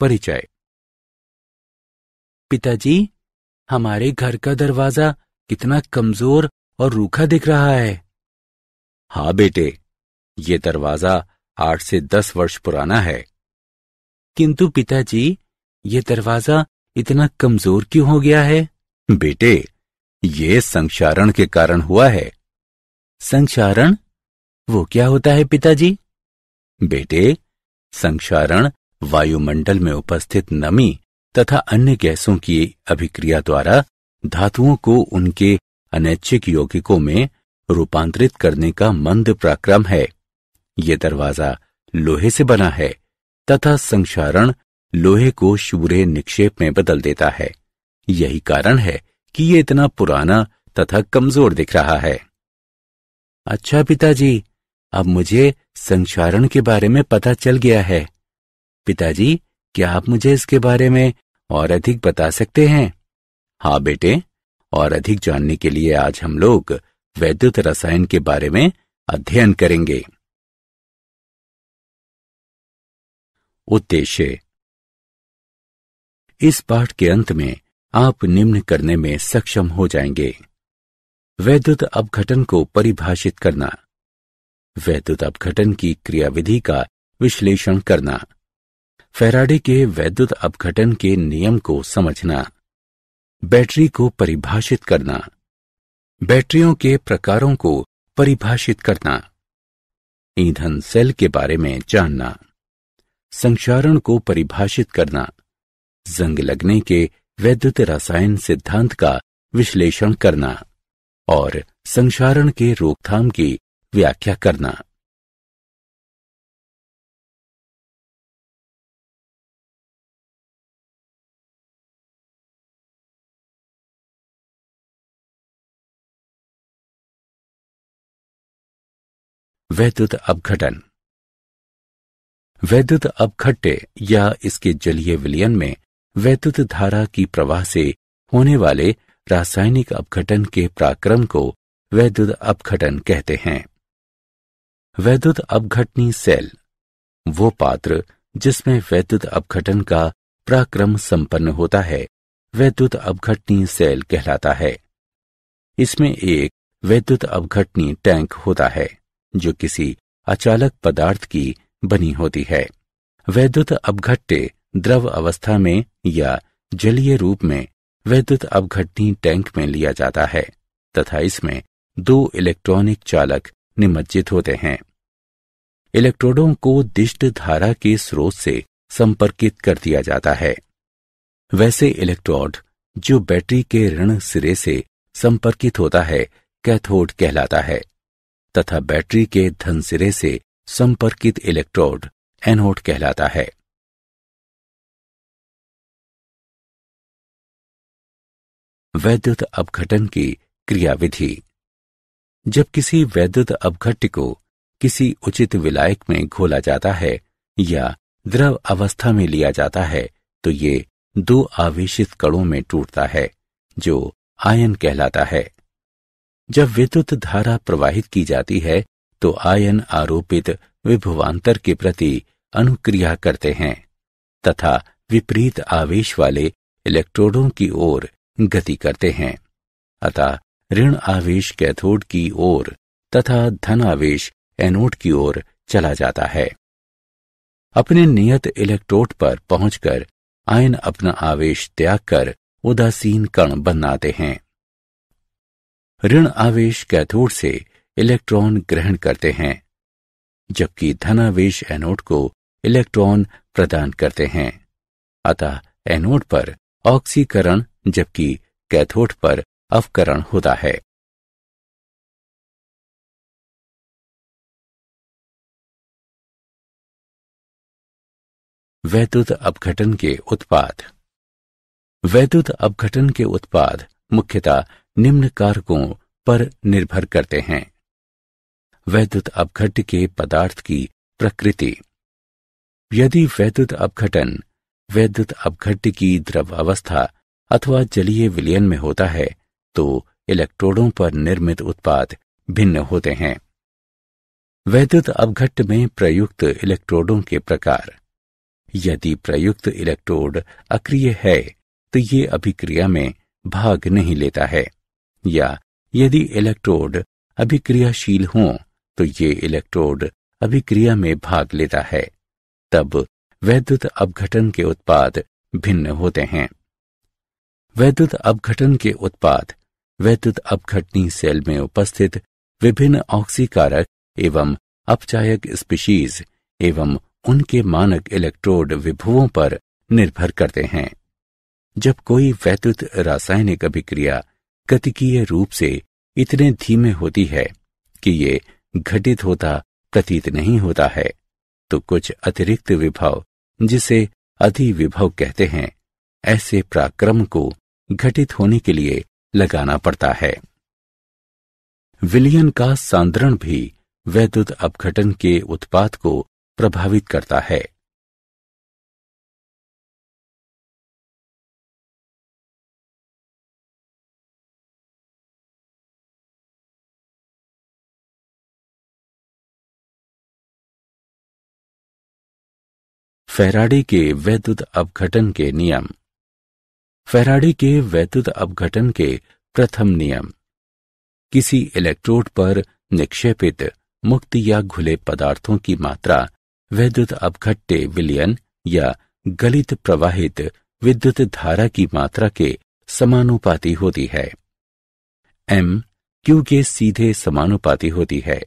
परिचय पिताजी हमारे घर का दरवाजा कितना कमजोर और रूखा दिख रहा है हाँ बेटे ये दरवाजा आठ से दस वर्ष पुराना है किंतु पिताजी ये दरवाजा इतना कमजोर क्यों हो गया है बेटे ये संक्षारण के कारण हुआ है संक्षारण वो क्या होता है पिताजी बेटे संक्षारण वायुमंडल में उपस्थित नमी तथा अन्य गैसों की अभिक्रिया द्वारा धातुओं को उनके अनैच्छिक यौगिकों में रूपांतरित करने का मंद पराक्रम है ये दरवाजा लोहे से बना है तथा संक्षारण लोहे को शूरे निक्षेप में बदल देता है यही कारण है कि ये इतना पुराना तथा कमजोर दिख रहा है अच्छा पिताजी अब मुझे संक्षारण के बारे में पता चल गया है पिताजी क्या आप मुझे इसके बारे में और अधिक बता सकते हैं हाँ बेटे और अधिक जानने के लिए आज हम लोग वैद्युत रसायन के बारे में अध्ययन करेंगे उद्देश्य इस पाठ के अंत में आप निम्न करने में सक्षम हो जाएंगे वैद्युत अपघटन को परिभाषित करना वैद्युत अपघटन की क्रियाविधि का विश्लेषण करना फेराडे के वैद्युत अपघटन के नियम को समझना बैटरी को परिभाषित करना बैटरियों के प्रकारों को परिभाषित करना ईंधन सेल के बारे में जानना संक्षारण को परिभाषित करना जंग लगने के वैद्युत रसायन सिद्धांत का विश्लेषण करना और संक्षारण के रोकथाम की व्याख्या करना वैद्युत अपघटन वैद्युत अपघट्य या इसके जलीय विलयन में वैद्युत धारा की प्रवाह से होने वाले रासायनिक अपघटन के प्राक्रम को वैद्युत अपघटन कहते हैं वैद्युत अपघटनी सेल वो पात्र जिसमें वैद्युत अपघटन का प्राक्रम संपन्न होता है वैद्युत अपघटनी सेल कहलाता है इसमें एक वैद्युत अपघटनी टैंक होता है जो किसी अचालक पदार्थ की बनी होती है वैद्युत अपघट्टे द्रव अवस्था में या जलीय रूप में वैद्युत अपघटनी टैंक में लिया जाता है तथा इसमें दो इलेक्ट्रॉनिक चालक निमज्जित होते हैं इलेक्ट्रोडों को दिष्ट धारा के स्रोत से संपर्कित कर दिया जाता है वैसे इलेक्ट्रोड जो बैटरी के ऋण सिरे से संपर्कित होता है कैथोड कहलाता है तथा बैटरी के धन सिरे से संपर्कित इलेक्ट्रोड एनोड कहलाता है वैद्युत अपघटन की क्रियाविधि जब किसी वैद्युत अपघट्य को किसी उचित विलायक में घोला जाता है या द्रव अवस्था में लिया जाता है तो ये दो आवेशित कणों में टूटता है जो आयन कहलाता है जब विद्युत धारा प्रवाहित की जाती है तो आयन आरोपित विभवांतर के प्रति अनुक्रिया करते हैं तथा विपरीत आवेश वाले इलेक्ट्रोडों की ओर गति करते हैं अतः ऋण आवेश कैथोड की ओर तथा धन आवेश एनोड की ओर चला जाता है अपने नियत इलेक्ट्रोड पर पहुंचकर आयन अपना आवेश त्याग कर उदासीन कण बनाते हैं ऋण आवेश कैथोड से इलेक्ट्रॉन ग्रहण करते हैं जबकि धनावेश एनोड को इलेक्ट्रॉन प्रदान करते हैं अतः एनोड पर ऑक्सीकरण जबकि कैथोड पर अवकरण होता है वैद्युत अपघटन के उत्पाद वैद्युत अपघटन के उत्पाद मुख्यतः निम्न कारकों पर निर्भर करते हैं वैद्युत अपघट के पदार्थ की प्रकृति यदि वैद्युत अपघटन वैद्युत अपघट की द्रव अवस्था अथवा जलीय विलयन में होता है तो इलेक्ट्रोडों पर निर्मित उत्पाद भिन्न होते हैं वैद्युत अपघट में प्रयुक्त इलेक्ट्रोडों के प्रकार यदि प्रयुक्त इलेक्ट्रोड अक्रिय है तो ये अभिक्रिया में भाग नहीं लेता है या यदि इलेक्ट्रोड अभिक्रियाशील हो तो ये इलेक्ट्रोड अभिक्रिया में भाग लेता है तब वैद्युत अपघटन के उत्पाद भिन्न होते हैं वैद्युत अपघटन के उत्पाद वैद्युत अपघटनी सेल में उपस्थित विभिन्न ऑक्सीकारक एवं अपचायक स्पीशीज एवं उनके मानक इलेक्ट्रोड विभुओं पर निर्भर करते हैं जब कोई वैद्युत रासायनिक अभिक्रिया कतिकीय रूप से इतने धीमे होती है कि ये घटित होता प्रतीत नहीं होता है तो कुछ अतिरिक्त विभव जिसे अधिविभव कहते हैं ऐसे पराक्रम को घटित होने के लिए लगाना पड़ता है विलियन का सांद्रण भी वैद्युत अपघटन के उत्पाद को प्रभावित करता है फेराडे के वैद्युत अवघटन के नियम फेराडे के वैद्युत अपघटन के प्रथम नियम किसी इलेक्ट्रोड पर निक्षेपित मुक्त या घुले पदार्थों की मात्रा वैद्युत अपघट्टे विलयन या गलित प्रवाहित विद्युत धारा की मात्रा के समानुपाती होती है एम क्यू के सीधे समानुपाती होती है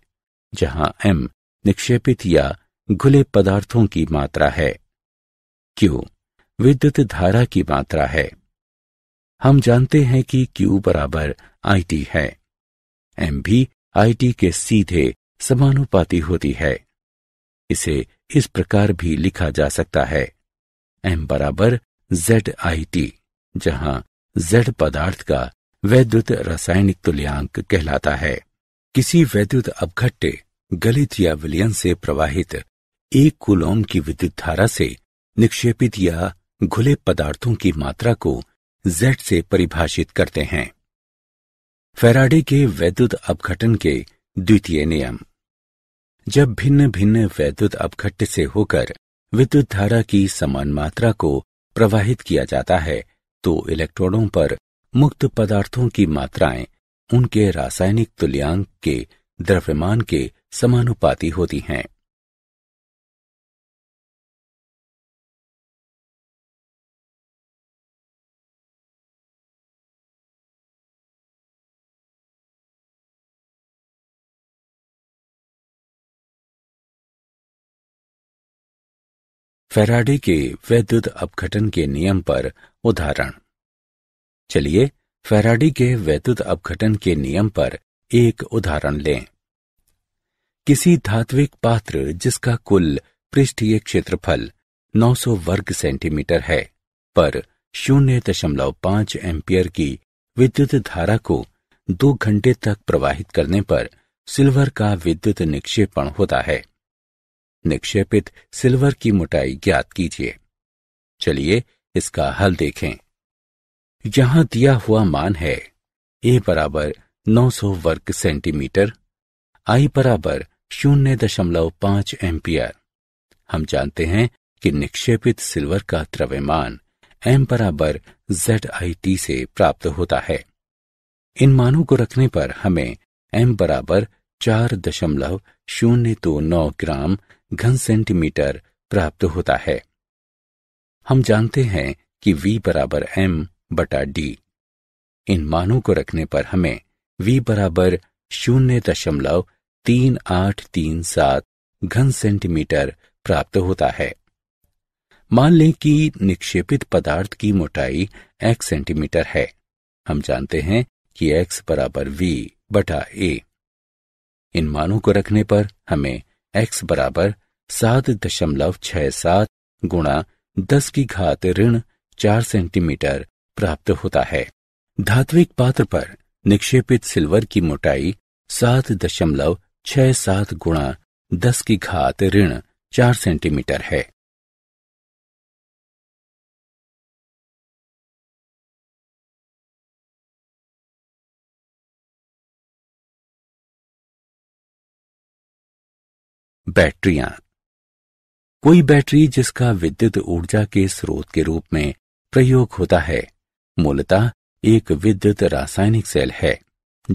जहां एम निक्षेपित या घुले पदार्थों की मात्रा है क्यू विद्युत धारा की मात्रा है हम जानते हैं कि क्यू बराबर आई टी है एम भी आई टी के सीधे समानुपाती होती है इसे इस प्रकार भी लिखा जा सकता है एम बराबर जेड आई टी जहां जेड पदार्थ का वैद्युत रासायनिक तुल्यांक कहलाता है किसी वैद्युत अपघट्य गलित या विलयन से प्रवाहित एक कुलोम की विद्युत धारा से निक्षेपित या घुले पदार्थों की मात्रा को जेड से परिभाषित करते हैं फेराडे के वैद्युत अपघटन के द्वितीय नियम जब भिन्न भिन्न वैद्युत अपघट्य से होकर विद्युत धारा की समान मात्रा को प्रवाहित किया जाता है तो इलेक्ट्रॉनों पर मुक्त पदार्थों की मात्राएं उनके रासायनिक तुल्यांक के द्रव्यमान के समानुपाती होती हैं फेराडे के वैद्युत अपघटन के नियम पर उदाहरण चलिए फेराडे के वैद्युत अपघटन के नियम पर एक उदाहरण लें किसी धात्विक पात्र जिसका कुल पृष्ठीय क्षेत्रफल 900 वर्ग सेंटीमीटर है पर 0.5 एम्पियर की विद्युत धारा को दो घंटे तक प्रवाहित करने पर सिल्वर का विद्युत निक्षेपण होता है निक्षेपित सिल्वर की मोटाई ज्ञात कीजिए चलिए इसका हल देखें यहां दिया हुआ मान है ए बराबर 900 वर्ग सेंटीमीटर आई बराबर शून्य दशमलव पांच एम्पियर हम जानते हैं कि निक्षेपित सिल्वर का द्रव्यमान एम बराबर जेड आई टी से प्राप्त होता है इन मानों को रखने पर हमें एम बराबर चार दशमलव शून्य दो नौ ग्राम घन सेंटीमीटर प्राप्त होता है हम जानते हैं कि v बराबर एम बटा डी इन मानों को रखने पर हमें v बराबर शून्य दशमलव तीन आठ तीन सात घन सेंटीमीटर प्राप्त होता है मान लें कि निक्षेपित पदार्थ की मोटाई x सेंटीमीटर है हम जानते हैं कि x बराबर वी बटा ए इन मानों को रखने पर हमें एक्स बराबर सात दशमलव छह सात गुणा दस की घात ऋण चार सेंटीमीटर प्राप्त होता है धात्विक पात्र पर निक्षेपित सिल्वर की मोटाई सात दशमलव छह सात गुणा दस की घात ऋण चार सेंटीमीटर है बैटरियां कोई बैटरी जिसका विद्युत ऊर्जा के स्रोत के रूप में प्रयोग होता है मूलतः एक विद्युत रासायनिक सेल है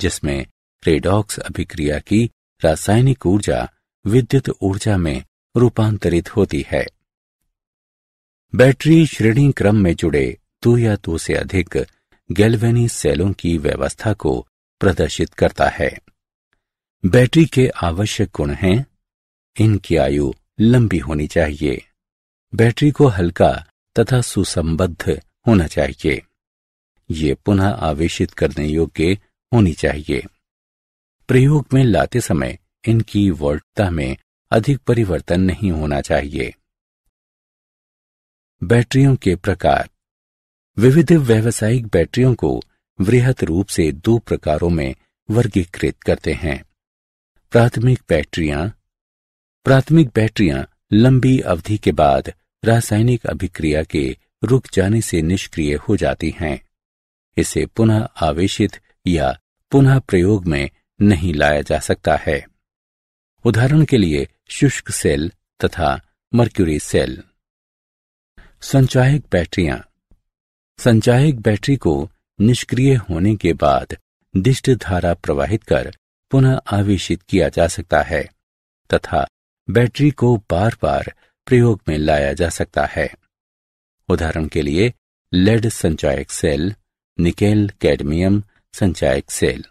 जिसमें रेडॉक्स अभिक्रिया की रासायनिक ऊर्जा विद्युत ऊर्जा में रूपांतरित होती है बैटरी श्रेणी क्रम में जुड़े दो या दो से अधिक गैल्वेनी सेलों की व्यवस्था को प्रदर्शित करता है बैटरी के आवश्यक गुण हैं इनकी आयु लंबी होनी चाहिए बैटरी को हल्का तथा सुसंबद्ध होना चाहिए ये पुनः आवेशित करने योग्य होनी चाहिए प्रयोग में लाते समय इनकी वोल्टता में अधिक परिवर्तन नहीं होना चाहिए बैटरियों के प्रकार विविध व्यावसायिक बैटरियों को वृहत रूप से दो प्रकारों में वर्गीकृत करते हैं प्राथमिक बैटरियां प्राथमिक बैटरियां लंबी अवधि के बाद रासायनिक अभिक्रिया के रुक जाने से निष्क्रिय हो जाती हैं इसे पुनः आवेशित या पुनः प्रयोग में नहीं लाया जा सकता है उदाहरण के लिए शुष्क सेल तथा मर्क्यूरी सेल संचायक बैटरियां संचायक बैटरी को निष्क्रिय होने के बाद दिष्ट धारा प्रवाहित कर पुनः आवेशित किया जा सकता है तथा बैटरी को बार बार प्रयोग में लाया जा सकता है उदाहरण के लिए लेड संचायक सेल निकेल कैडमियम संचायक सेल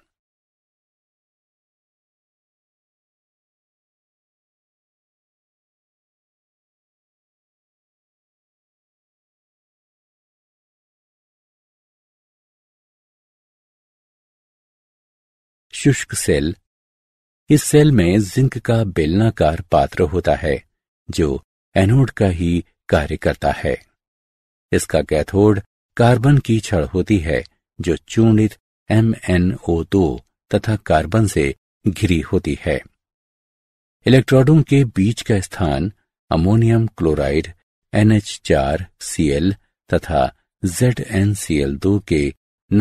शुष्क सेल इस सेल में जिंक का बेलनाकार पात्र होता है जो एनोड का ही कार्य करता है इसका कैथोड कार्बन की छड़ होती है जो चूर्णित दो तथा कार्बन से घिरी होती है इलेक्ट्रोडों के बीच का स्थान अमोनियम क्लोराइड चार सीएल तथा जेड एन दो के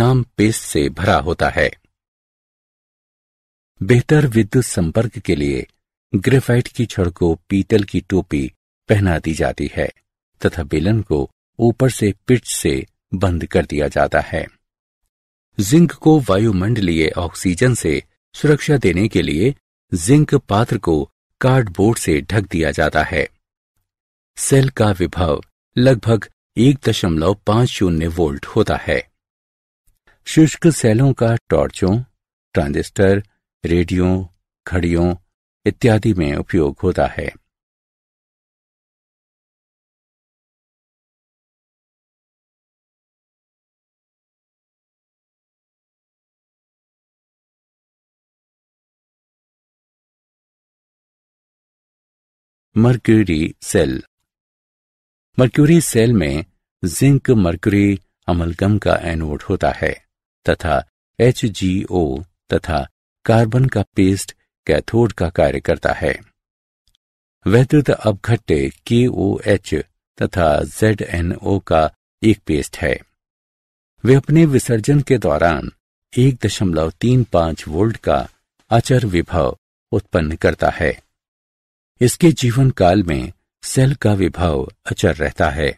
नाम पेस्ट से भरा होता है बेहतर विद्युत संपर्क के लिए ग्रेफाइट की छड़ को पीतल की टोपी पहना दी जाती है तथा बेलन को ऊपर से पिच से बंद कर दिया जाता है जिंक को वायुमंडलीय ऑक्सीजन से सुरक्षा देने के लिए जिंक पात्र को कार्डबोर्ड से ढक दिया जाता है सेल का विभव लगभग एक दशमलव पांच शून्य वोल्ट होता है शुष्क सेलों का टॉर्चों ट्रांजिस्टर रेडियो घड़ियों इत्यादि में उपयोग होता है मर्क्यूरी सेल मर्क्यूरी सेल में जिंक मर्क्यूरी अमलगम का एनोड होता है तथा एच तथा कार्बन का पेस्ट कैथोड का कार्य करता है वैद्युत घट्टे के ओ एच तथा जेड एन ओ का एक पेस्ट है वे अपने विसर्जन के दौरान एक दशमलव तीन पांच वोल्ट का अचर विभव उत्पन्न करता है इसके जीवन काल में सेल का विभव अचर रहता है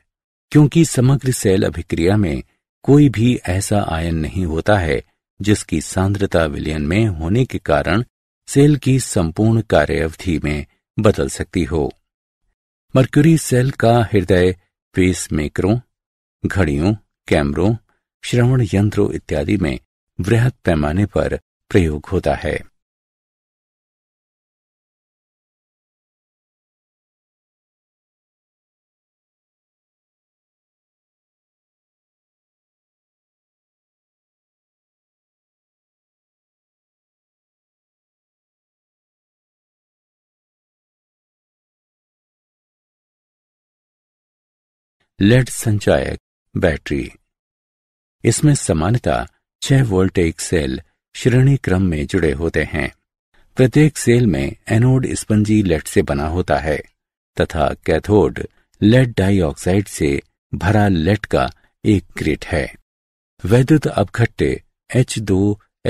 क्योंकि समग्र सेल अभिक्रिया में कोई भी ऐसा आयन नहीं होता है जिसकी सांद्रता विलयन में होने के कारण सेल की संपूर्ण कार्यावधि में बदल सकती हो मर्क्यूरी सेल का हृदय पेस मेकरों घड़ियों कैमरों श्रवण यंत्रों इत्यादि में वृहद पैमाने पर प्रयोग होता है लेड संचायक बैटरी इसमें सामान्यता छह एक सेल श्रेणी क्रम में जुड़े होते हैं प्रत्येक सेल में एनोड स्पंजी लेड से बना होता है तथा कैथोड लेड डाइऑक्साइड से भरा लेड का एक ग्रिट है वैद्युत अपघट्टे एच दो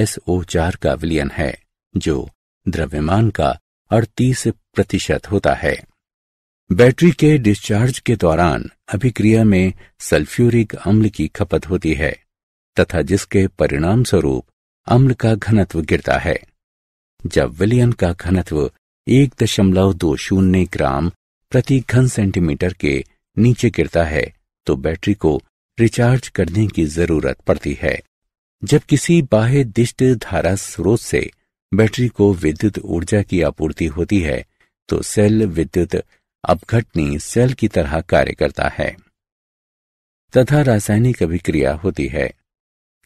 एस ओ चार का विलियन है जो द्रव्यमान का अड़तीस प्रतिशत होता है बैटरी के डिस्चार्ज के दौरान अभिक्रिया में सल्फ्यूरिक अम्ल की खपत होती है तथा जिसके परिणाम स्वरूप अम्ल का घनत्व गिरता है जब विलियन का घनत्व एक दशमलव दो शून्य ग्राम प्रति घन सेंटीमीटर के नीचे गिरता है तो बैटरी को रिचार्ज करने की जरूरत पड़ती है जब किसी बाह्य दिष्ट धारा स्रोत से बैटरी को विद्युत ऊर्जा की आपूर्ति होती है तो सेल विद्युत अपघटनी सेल की तरह कार्य करता है तथा रासायनिक अभिक्रिया होती है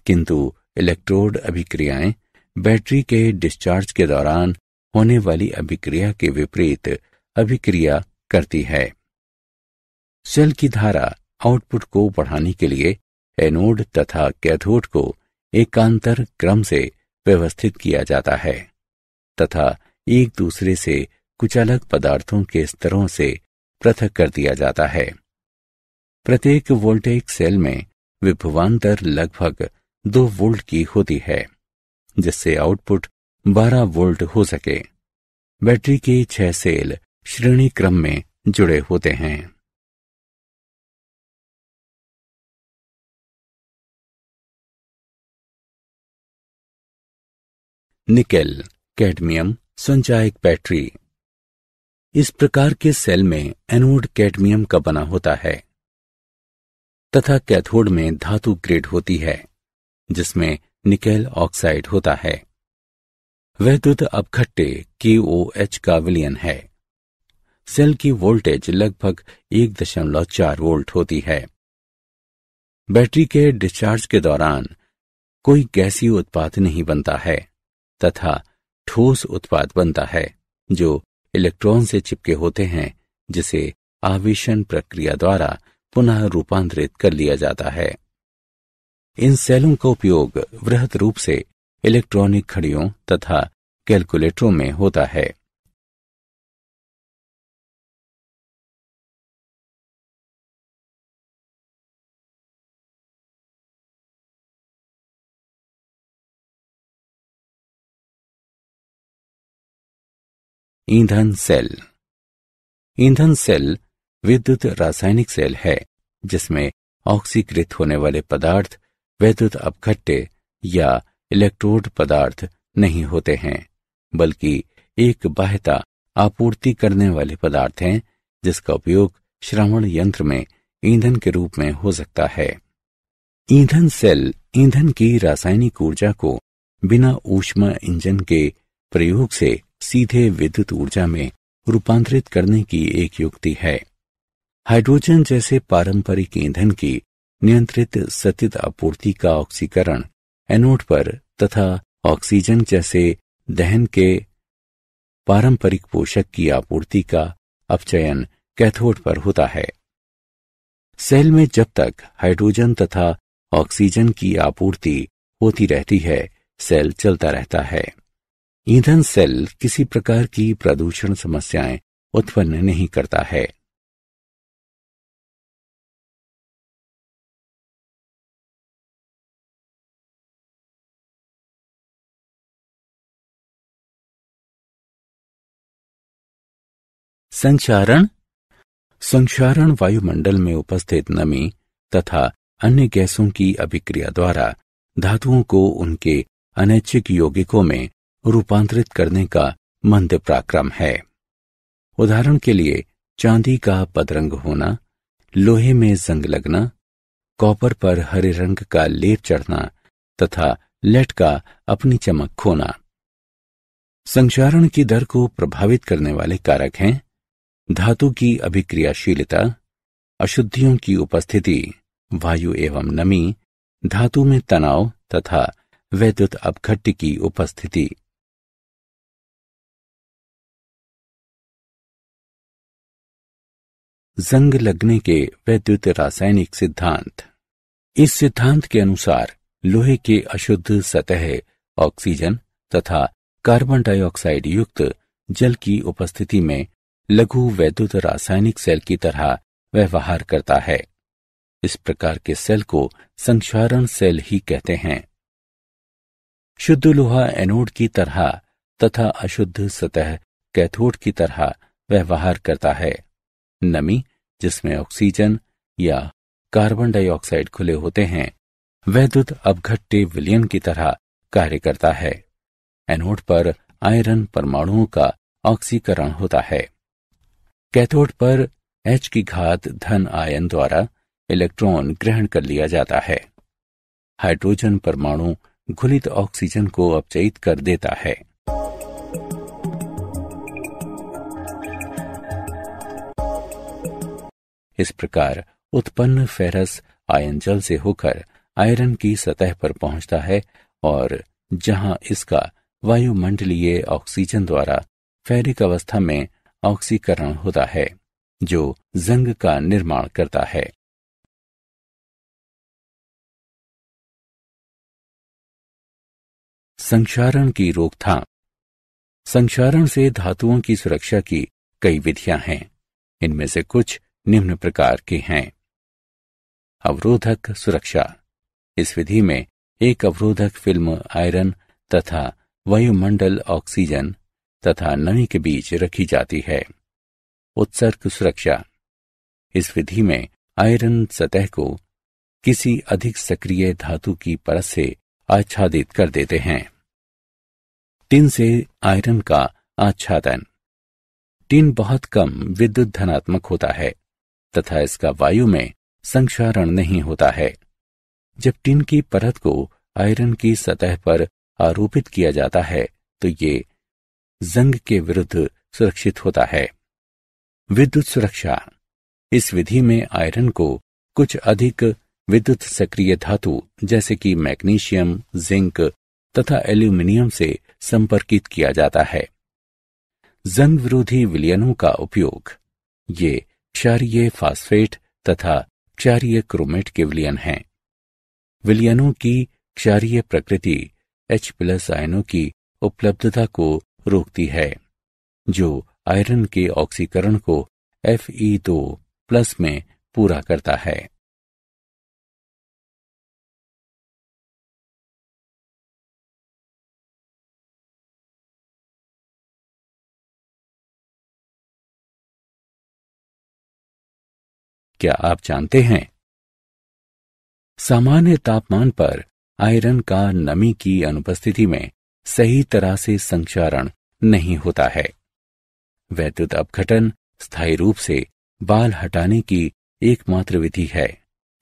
किंतु इलेक्ट्रोड अभिक्रियाएं बैटरी के डिस्चार्ज के दौरान होने वाली अभिक्रिया के विपरीत अभिक्रिया करती है सेल की धारा आउटपुट को बढ़ाने के लिए एनोड तथा कैथोड को एकांतर क्रम से व्यवस्थित किया जाता है तथा एक दूसरे से कुछ अलग पदार्थों के स्तरों से पृथक कर दिया जाता है प्रत्येक वोल्टेक सेल में विभवांतर लगभग दो वोल्ट की होती है जिससे आउटपुट 12 वोल्ट हो सके बैटरी के छह सेल श्रेणी क्रम में जुड़े होते हैं निकेल कैडमियम संचायक बैटरी इस प्रकार के सेल में एनोड कैडमियम का बना होता है तथा कैथोड में धातु ग्रेड होती है जिसमें निकेल ऑक्साइड होता है वह दुध अब खट्टे के ओ एच का विलियन है सेल की वोल्टेज लगभग एक दशमलव चार वोल्ट होती है बैटरी के डिस्चार्ज के दौरान कोई गैसीय उत्पाद नहीं बनता है तथा ठोस उत्पाद बनता है जो इलेक्ट्रॉन से चिपके होते हैं जिसे आवेशन प्रक्रिया द्वारा पुनः रूपांतरित कर लिया जाता है इन सेलों का उपयोग वृहद रूप से इलेक्ट्रॉनिक घड़ियों तथा कैलकुलेटरों में होता है ईंधन सेल ईंधन सेल विद्युत रासायनिक सेल है जिसमें ऑक्सीकृत होने वाले पदार्थ वैद्युत अपघट्टे या इलेक्ट्रोड पदार्थ नहीं होते हैं बल्कि एक बाह्यता आपूर्ति करने वाले पदार्थ हैं जिसका उपयोग श्रवण यंत्र में ईंधन के रूप में हो सकता है ईंधन सेल ईंधन की रासायनिक ऊर्जा को बिना ऊष्मा इंजन के प्रयोग से सीधे विद्युत ऊर्जा में रूपांतरित करने की एक युक्ति है हाइड्रोजन जैसे पारंपरिक ईंधन की नियंत्रित सतित आपूर्ति का ऑक्सीकरण एनोड पर तथा ऑक्सीजन जैसे दहन के पारंपरिक पोषक की आपूर्ति का अपचयन कैथोड पर होता है सेल में जब तक हाइड्रोजन तथा ऑक्सीजन की आपूर्ति होती रहती है सेल चलता रहता है ईंधन सेल किसी प्रकार की प्रदूषण समस्याएं उत्पन्न नहीं करता है संक्षारण संक्षारण वायुमंडल में उपस्थित नमी तथा अन्य गैसों की अभिक्रिया द्वारा धातुओं को उनके अनैच्छिक यौगिकों में रूपांतरित करने का मंद पराक्रम है उदाहरण के लिए चांदी का पदरंग होना लोहे में जंग लगना कॉपर पर हरे रंग का लेप चढ़ना तथा लेट का अपनी चमक खोना संक्षारण की दर को प्रभावित करने वाले कारक हैं धातु की अभिक्रियाशीलता अशुद्धियों की उपस्थिति वायु एवं नमी धातु में तनाव तथा वैद्युत अपघट्ट की उपस्थिति जंग लगने के वैद्युत रासायनिक सिद्धांत इस सिद्धांत के अनुसार लोहे के अशुद्ध सतह ऑक्सीजन तथा कार्बन डाइऑक्साइड युक्त जल की उपस्थिति में लघु वैद्युत रासायनिक सेल की तरह व्यवहार करता है इस प्रकार के सेल को संक्षारण सेल ही कहते हैं शुद्ध लोहा एनोड की तरह तथा अशुद्ध सतह कैथोड की तरह व्यवहार करता है नमी जिसमें ऑक्सीजन या कार्बन डाइऑक्साइड खुले होते हैं वह दूध अपघट्टे विलियन की तरह कार्य करता है एनोड पर आयरन परमाणुओं का ऑक्सीकरण होता है कैथोड पर एच की घात धन आयन द्वारा इलेक्ट्रॉन ग्रहण कर लिया जाता है हाइड्रोजन परमाणु घुलित ऑक्सीजन को अपचयित कर देता है इस प्रकार उत्पन्न फेरस आयन जल से होकर आयरन की सतह पर पहुंचता है और जहां इसका वायुमंडलीय ऑक्सीजन द्वारा फेरिक अवस्था में ऑक्सीकरण होता है जो जंग का निर्माण करता है संक्षारण की रोकथाम संक्षारण से धातुओं की सुरक्षा की कई विधियां हैं इनमें से कुछ निम्न प्रकार के हैं अवरोधक सुरक्षा इस विधि में एक अवरोधक फिल्म आयरन तथा वायुमंडल ऑक्सीजन तथा नमी के बीच रखी जाती है उत्सर्ग सुरक्षा इस विधि में आयरन सतह को किसी अधिक सक्रिय धातु की परत से आच्छादित कर देते हैं टिन से आयरन का आच्छादन टिन बहुत कम विद्युत धनात्मक होता है तथा इसका वायु में संक्षारण नहीं होता है जब टिन की परत को आयरन की सतह पर आरोपित किया जाता है तो ये जंग के विरुद्ध सुरक्षित होता है विद्युत सुरक्षा इस विधि में आयरन को कुछ अधिक विद्युत सक्रिय धातु जैसे कि मैग्नीशियम जिंक तथा एल्यूमिनियम से संपर्कित किया जाता है जंग विरोधी विलियनों का उपयोग ये क्षारीय फास्फेट तथा क्षारिय क्रोमेट के विलयन हैं विलयनों की क्षारीय प्रकृति H प्लस आयनों की उपलब्धता को रोकती है जो आयरन के ऑक्सीकरण को Fe2 प्लस में पूरा करता है क्या आप जानते हैं सामान्य तापमान पर आयरन का नमी की अनुपस्थिति में सही तरह से संचारण नहीं होता है वैद्युत अपघटन स्थायी रूप से बाल हटाने की एकमात्र विधि है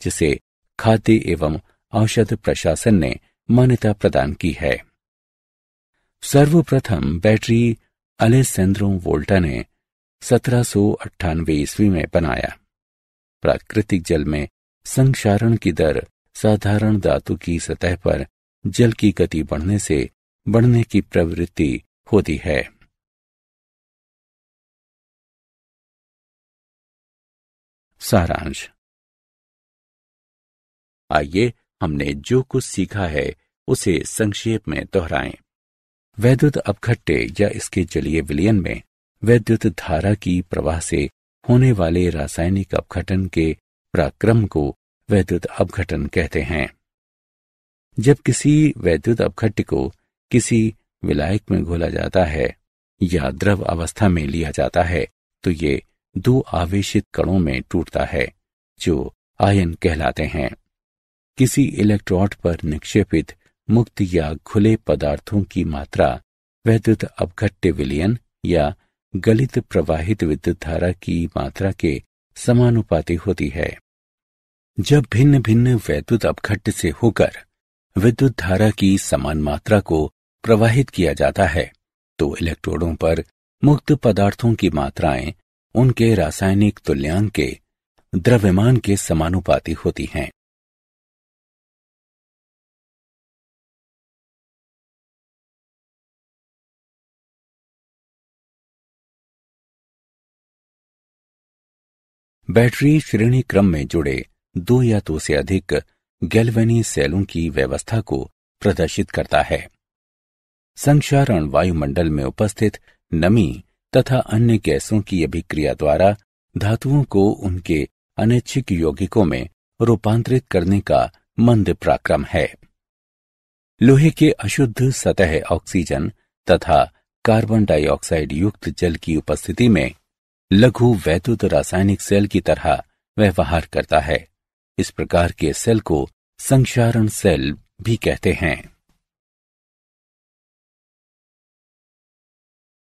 जिसे खाद्य एवं औषध प्रशासन ने मान्यता प्रदान की है सर्वप्रथम बैटरी अलेसेंद्रो वोल्टा ने सत्रह ईस्वी में बनाया प्राकृतिक जल में संक्षारण की दर साधारण धातु की सतह पर जल की गति बढ़ने से बढ़ने की प्रवृत्ति होती है सारांश आइए हमने जो कुछ सीखा है उसे संक्षेप में दोहराएं। वैद्युत अपघट्टे या इसके जलीय विलयन में वैद्युत धारा की प्रवाह से होने वाले रासायनिक अपघटन के प्राक्रम को वैद्युत अपघटन कहते हैं जब किसी वैद्युत अपघट्य को किसी विलायक में घोला जाता है या द्रव अवस्था में लिया जाता है तो ये दो आवेशित कणों में टूटता है जो आयन कहलाते हैं किसी इलेक्ट्रॉड पर निक्षेपित मुक्त या खुले पदार्थों की मात्रा वैद्युत अपघट्य विलयन या गलित प्रवाहित विद्युत धारा की मात्रा के समानुपाती होती है जब भिन्न भिन्न वैद्युत अपघट्ट से होकर विद्युत धारा की समान मात्रा को प्रवाहित किया जाता है तो इलेक्ट्रोडों पर मुक्त पदार्थों की मात्राएं उनके रासायनिक तुल्यांक के द्रव्यमान के समानुपाती होती हैं बैटरी श्रेणी क्रम में जुड़े दो या दो तो से अधिक गैल्वेनी सेलों की व्यवस्था को प्रदर्शित करता है संक्षारण वायुमंडल में उपस्थित नमी तथा अन्य गैसों की अभिक्रिया द्वारा धातुओं को उनके अनैच्छिक यौगिकों में रूपांतरित करने का मंद पराक्रम है लोहे के अशुद्ध सतह ऑक्सीजन तथा कार्बन डाइऑक्साइड युक्त जल की उपस्थिति में लघु वैद्युत रासायनिक सेल की तरह व्यवहार करता है इस प्रकार के सेल को संक्षारण सेल भी कहते हैं